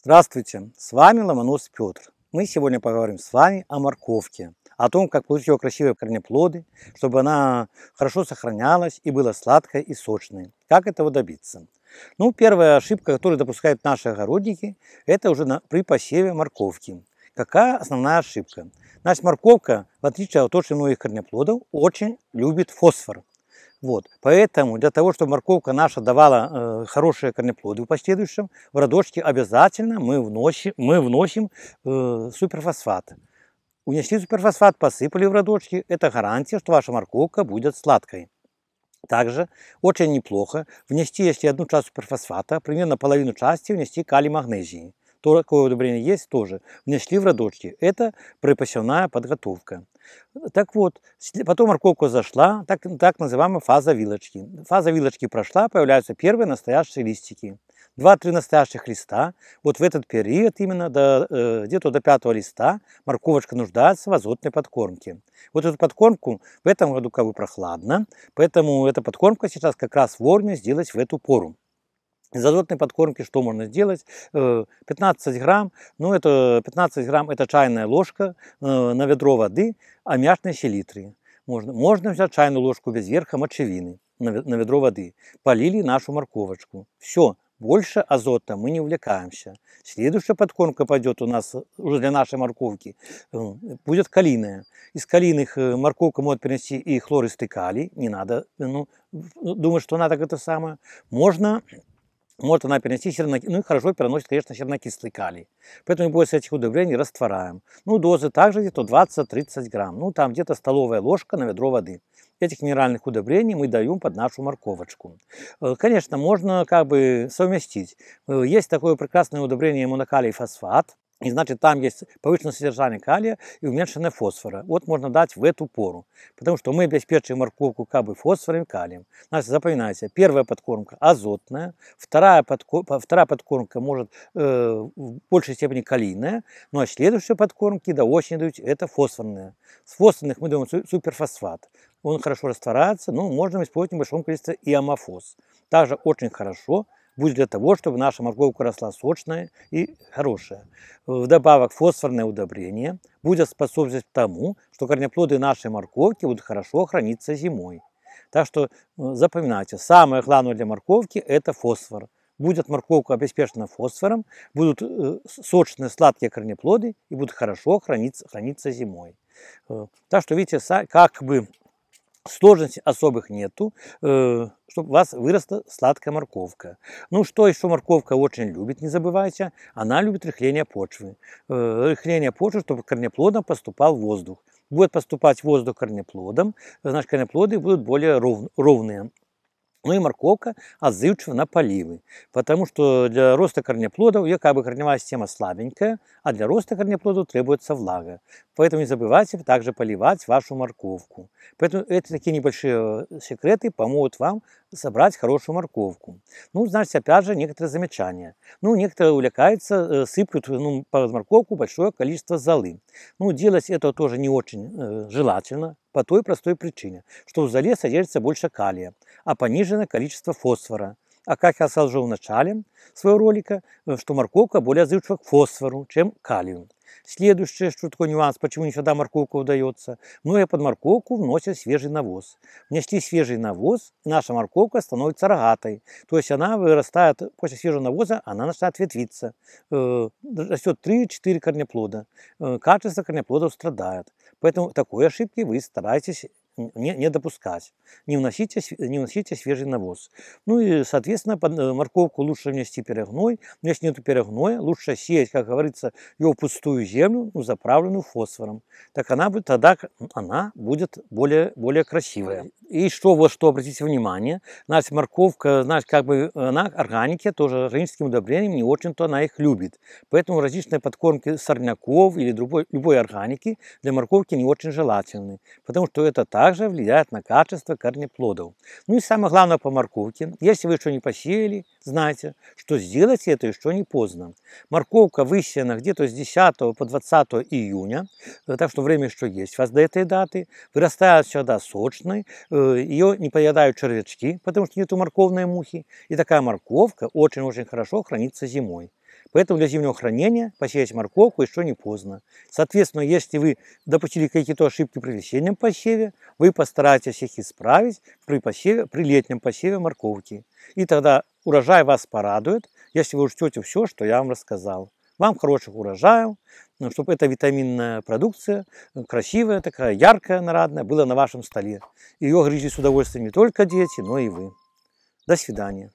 Здравствуйте, с вами Ломонос Петр. Мы сегодня поговорим с вами о морковке, о том, как получить ее красивые корнеплоды, чтобы она хорошо сохранялась и была сладкой и сочной. Как этого добиться? Ну, первая ошибка, которую допускают наши огородники, это уже на, при посеве морковки. Какая основная ошибка? Наша морковка, в отличие от очень многих корнеплодов, очень любит фосфор. Вот. Поэтому для того, чтобы морковка наша давала э, хорошие корнеплоды в последующем, в радочке обязательно мы вносим, мы вносим э, суперфосфат. Унесли суперфосфат, посыпали в радочки, это гарантия, что ваша морковка будет сладкой. Также очень неплохо внести, если одну часть суперфосфата, примерно половину части внести калий магнезий То, такое удобрение есть тоже. Внесли в радочки. Это припасенная подготовка. Так вот, потом морковка зашла, так, так называемая фаза вилочки. Фаза вилочки прошла, появляются первые настоящие листики. Два-три настоящих листа. Вот в этот период именно до, э, где-то до пятого листа морковочка нуждается в азотной подкормке. Вот эту подкормку в этом году как бы прохладно, поэтому эта подкормка сейчас как раз вовремя сделать в эту пору. Из азотной подкормки что можно сделать? 15 э, грамм, ну это 15 грамм это чайная ложка э, на ведро воды аммиачной селитры. Можно, можно взять чайную ложку без верха мочевины на ведро воды. Полили нашу морковочку. Все, больше азота мы не увлекаемся. Следующая подкормка пойдет у нас э, уже для нашей морковки. Будет калийная. Из калийных морковка может принести и хлористый калий. Не надо ну, ну, думать, что она так это самое. Можно может она перенести сернокислый, ну и хорошо переносит, конечно, сернокислый калий. Поэтому мы больше этих удобрений растворяем. Ну, дозы также где-то 20-30 грамм. Ну, там где-то столовая ложка на ведро воды. Этих минеральных удобрений мы даем под нашу морковочку. Э, конечно, можно как бы совместить. Э, есть такое прекрасное удобрение монокалий фосфат. И значит, там есть повышенное содержание калия и уменьшенное фосфора. Вот можно дать в эту пору. Потому что мы обеспечиваем морковку как бы фосфором и калием. Значит, запоминайте, первая подкормка азотная, вторая, подкормка, вторая подкормка может э, в большей степени калийная, ну а следующие подкормки до осени дают, это фосфорные. С фосфорных мы думаем суперфосфат. Он хорошо растворяется, но можно использовать в небольшом количестве и амофос. Также очень хорошо будет для того, чтобы наша морковка росла сочная и хорошая. Вдобавок фосфорное удобрение будет способствовать тому, что корнеплоды нашей морковки будут хорошо храниться зимой. Так что э, запоминайте, самое главное для морковки – это фосфор. Будет морковка обеспечена фосфором, будут э, сочные сладкие корнеплоды и будут хорошо храниться, храниться зимой. Э, так что видите, как бы Сложностей особых нету, э, чтобы у вас выросла сладкая морковка. Ну что еще морковка очень любит, не забывайте, она любит рыхление почвы. Э, рыхление почвы, чтобы корнеплодом поступал воздух. Будет поступать воздух корнеплодом, значит корнеплоды будут более ровные. Ну и морковка отзывчива на поливы, потому что для роста корнеплодов ее как бы корневая система слабенькая, а для роста корнеплодов требуется влага. Поэтому не забывайте также поливать вашу морковку. Поэтому это такие небольшие э, секреты помогут вам собрать хорошую морковку. Ну, значит, опять же, некоторые замечания. Ну, некоторые увлекаются, э, сыплют ну, под морковку большое количество золы. Ну, делать это тоже не очень э, желательно, по той простой причине, что в зале содержится больше калия, а понижено количество фосфора. А как я сказал уже в начале своего ролика, э, что морковка более отзывчива к фосфору, чем к калию. Следующее, что такой нюанс, почему не всегда морковка удается. Многие ну, под морковку вносят свежий навоз. Внесли свежий навоз, наша морковка становится рогатой. То есть она вырастает, после свежего навоза она начинает ветвиться. Э, Растет 3-4 корнеплода. Э, Качество корнеплодов страдает. Поэтому такой ошибки вы стараетесь не, не допускать. Не вносите, не вносите свежий навоз. Ну и, соответственно, под э, морковку лучше внести перегной. Но если нет перегноя, лучше сеять, как говорится, ее в пустую землю, ну, заправленную фосфором. Так она будет, тогда она будет более, более красивая. И что вот что, обратите внимание, значит, морковка, значит, как бы она э, органики, тоже органическим удобрением, не очень-то она их любит. Поэтому различные подкормки сорняков или другой, любой органики для морковки не очень желательны, потому что это также влияет на качество корнеплодов. Ну и самое главное по морковке, если вы еще не посеяли, знайте, что сделать это еще не поздно. Морковка высеяна где-то с 10 по 20 июня, э, так что время еще есть у вас до этой даты, вырастает всегда сочной, э, Э, ее не поедают червячки, потому что нету морковной мухи. И такая морковка очень-очень хорошо хранится зимой. Поэтому для зимнего хранения посеять морковку еще не поздно. Соответственно, если вы допустили какие-то ошибки при весеннем посеве, вы постараетесь их исправить при, посеве, при летнем посеве морковки. И тогда урожай вас порадует, если вы учтете все, что я вам рассказал. Вам хороших урожаев, э, чтобы эта витаминная продукция, э, красивая такая, яркая, нарадная, была на вашем столе. Ее грызли с удовольствием не только дети, но и вы. До свидания.